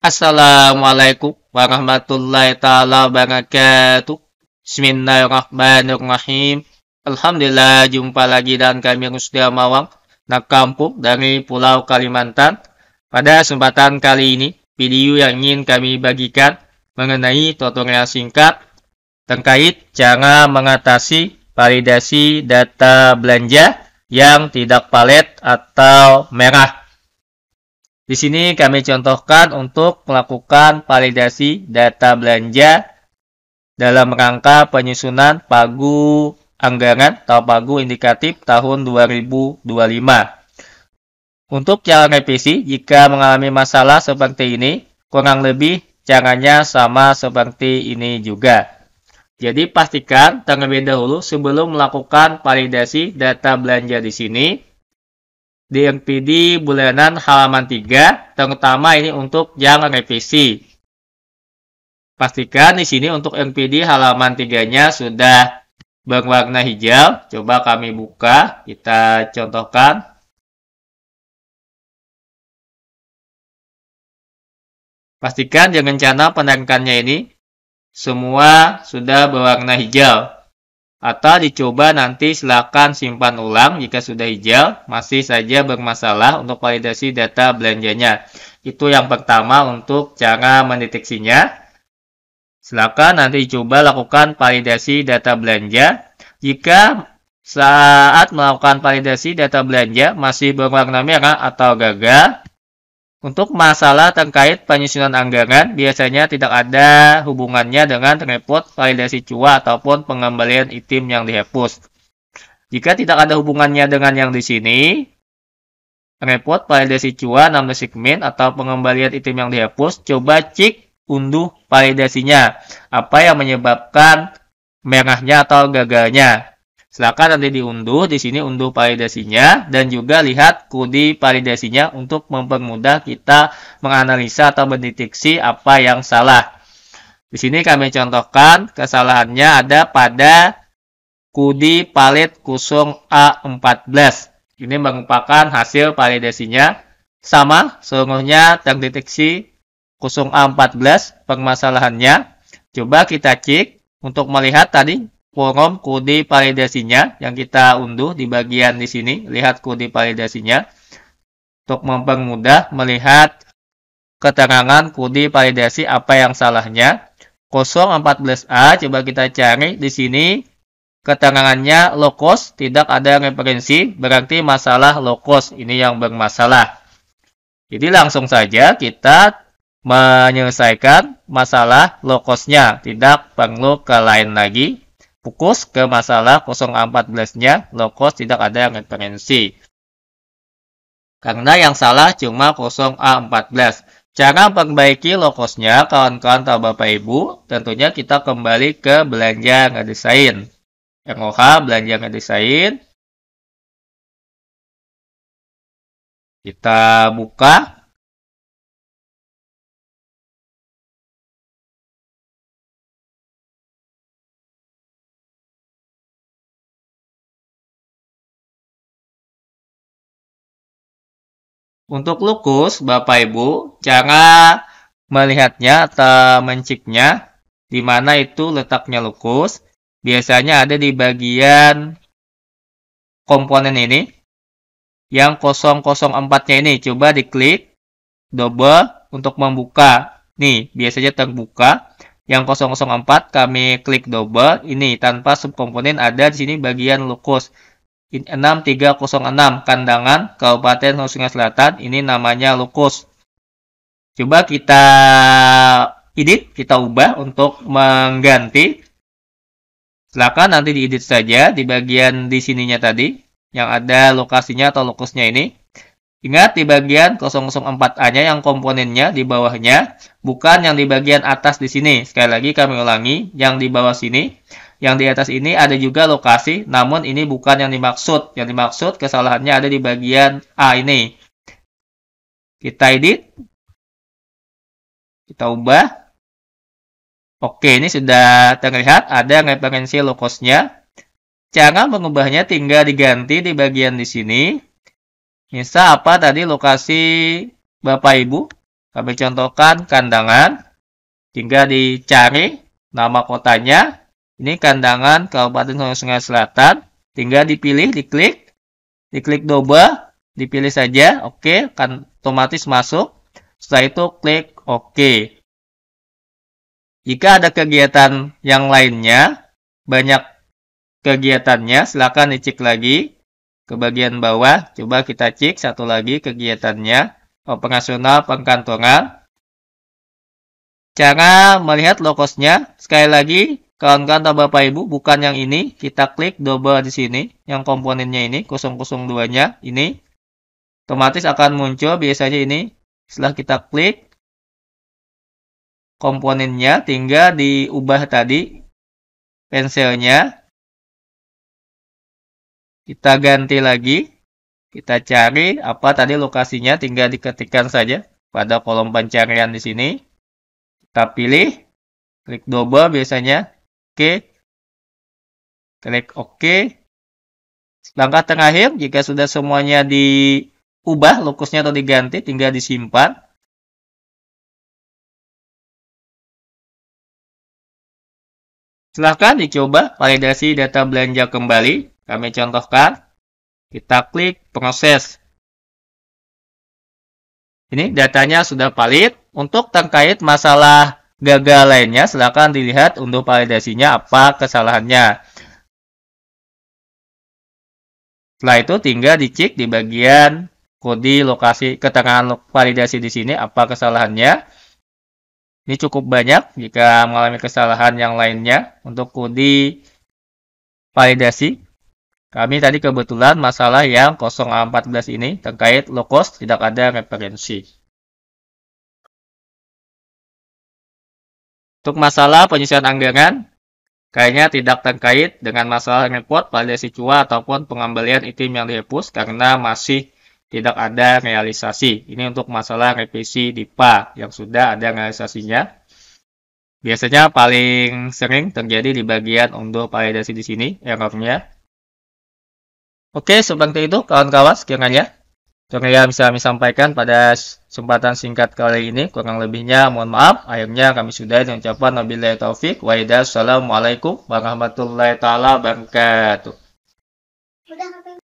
Assalamualaikum warahmatullahi taala wabarakatuh. Bismillahirrahmanirrahim. Alhamdulillah jumpa lagi dan kami Rusdia Mawang, nak kampung dari Pulau Kalimantan. Pada kesempatan kali ini, video yang ingin kami bagikan mengenai tutorial singkat terkait cara mengatasi validasi data belanja yang tidak palet atau merah. Di sini kami contohkan untuk melakukan validasi data belanja dalam rangka penyusunan pagu anggaran atau pagu indikatif tahun 2025. Untuk cara revisi, jika mengalami masalah seperti ini, kurang lebih caranya sama seperti ini juga. Jadi pastikan terlebih dahulu sebelum melakukan validasi data belanja di sini, DNPD bulanan halaman 3, terutama ini untuk yang revisi. Pastikan di sini untuk MPD halaman 3-nya sudah berwarna hijau. Coba kami buka, kita contohkan. Pastikan jangan channel penarikannya ini semua sudah berwarna hijau. Atau dicoba nanti silakan simpan ulang jika sudah hijau, masih saja bermasalah untuk validasi data belanjanya. Itu yang pertama untuk cara mendeteksinya. Silakan nanti coba lakukan validasi data belanja. Jika saat melakukan validasi data belanja masih berwarna merah atau gagal, untuk masalah terkait penyusunan anggaran, biasanya tidak ada hubungannya dengan repot validasi CUA ataupun pengembalian item yang dihapus. Jika tidak ada hubungannya dengan yang di sini, repot validasi CUA 16 segmen atau pengembalian item yang dihapus, coba cek unduh validasinya. Apa yang menyebabkan merahnya atau gagalnya. Silakan nanti diunduh di sini unduh validasinya dan juga lihat kode validasinya untuk mempermudah kita menganalisa atau mendeteksi apa yang salah. Di sini kami contohkan kesalahannya ada pada kode palet kusung A14. Ini merupakan hasil validasinya. Sama, seluruhnya terdeteksi kusung A14 permasalahannya. Coba kita cek untuk melihat tadi forum kode validasinya yang kita unduh di bagian di sini. Lihat kode validasinya untuk mempermudah melihat keterangan kode validasi apa yang salahnya. 014A coba kita cari di sini keterangannya low cost tidak ada referensi berarti masalah low cost ini yang bermasalah. Jadi langsung saja kita menyelesaikan masalah low cost-nya, tidak perlu ke lain lagi fokus ke masalah 014-nya, low cost tidak ada yang referensi. Karena yang salah cuma 0A14. Cara perbaiki low cost-nya, kawan-kawan atau Bapak Ibu, tentunya kita kembali ke belanja ngedesain. ROH belanja ngedesain. Kita buka Untuk lukus, Bapak Ibu, cara melihatnya atau menciknya di mana itu letaknya lukus, biasanya ada di bagian komponen ini yang 004-nya ini coba diklik double untuk membuka. Nih, biasanya terbuka. Yang 004 kami klik double ini tanpa subkomponen ada di sini bagian lukus, 6306 Kandangan, Kabupaten Sungai Selatan. Ini namanya lokus Coba kita edit, kita ubah untuk mengganti. Silakan nanti diedit saja di bagian di sininya tadi yang ada lokasinya atau lokusnya ini. Ingat di bagian 004A-nya yang komponennya di bawahnya, bukan yang di bagian atas di sini. Sekali lagi kami ulangi, yang di bawah sini yang di atas ini ada juga lokasi, namun ini bukan yang dimaksud. Yang dimaksud kesalahannya ada di bagian A ini. Kita edit. Kita ubah. Oke, ini sudah terlihat ada referensi lokosnya. Jangan mengubahnya tinggal diganti di bagian di sini. Misal apa tadi lokasi Bapak Ibu? Kami contohkan kandangan. Tinggal dicari nama kotanya, ini kandangan Kabupaten Sungai Selatan. Tinggal dipilih, diklik. Diklik double, dipilih saja. Oke, kan otomatis masuk. Setelah itu klik OK. Jika ada kegiatan yang lainnya, banyak kegiatannya, silakan dicek lagi ke bagian bawah. Coba kita cek satu lagi kegiatannya, operasional pengkantongan. Cara melihat lokosnya, sekali lagi Kawan-kawan atau Bapak Ibu, bukan yang ini. Kita klik double di sini. Yang komponennya ini, 002-nya ini. Otomatis akan muncul biasanya ini. Setelah kita klik komponennya, tinggal diubah tadi pensilnya. Kita ganti lagi. Kita cari apa tadi lokasinya, tinggal diketikkan saja pada kolom pencarian di sini. Kita pilih, klik double biasanya, Oke. Klik OK. Langkah terakhir, jika sudah semuanya diubah, lokusnya atau diganti, tinggal disimpan. Silahkan dicoba validasi data belanja kembali. Kami contohkan. Kita klik proses. Ini datanya sudah valid. Untuk terkait masalah gagal lainnya, silahkan dilihat untuk validasinya apa kesalahannya. Setelah itu tinggal dicek di bagian kode lokasi keterangan validasi di sini apa kesalahannya. Ini cukup banyak jika mengalami kesalahan yang lainnya untuk kode validasi. Kami tadi kebetulan masalah yang 014 ini terkait low cost tidak ada referensi. Untuk masalah penyisian anggaran, kayaknya tidak terkait dengan masalah report pada cua ataupun pengembalian item yang dihapus karena masih tidak ada realisasi. Ini untuk masalah revisi DIPA yang sudah ada realisasinya. Biasanya paling sering terjadi di bagian unduh validasi di sini, errornya. Oke, seperti itu kawan-kawan sekiranya. Yang bisa kami sampaikan pada kesempatan singkat kali ini. Kurang lebihnya mohon maaf. Akhirnya kami sudah dengan ucapan wabillahi taufik wa Assalamualaikum warahmatullahi taala wabarakatuh.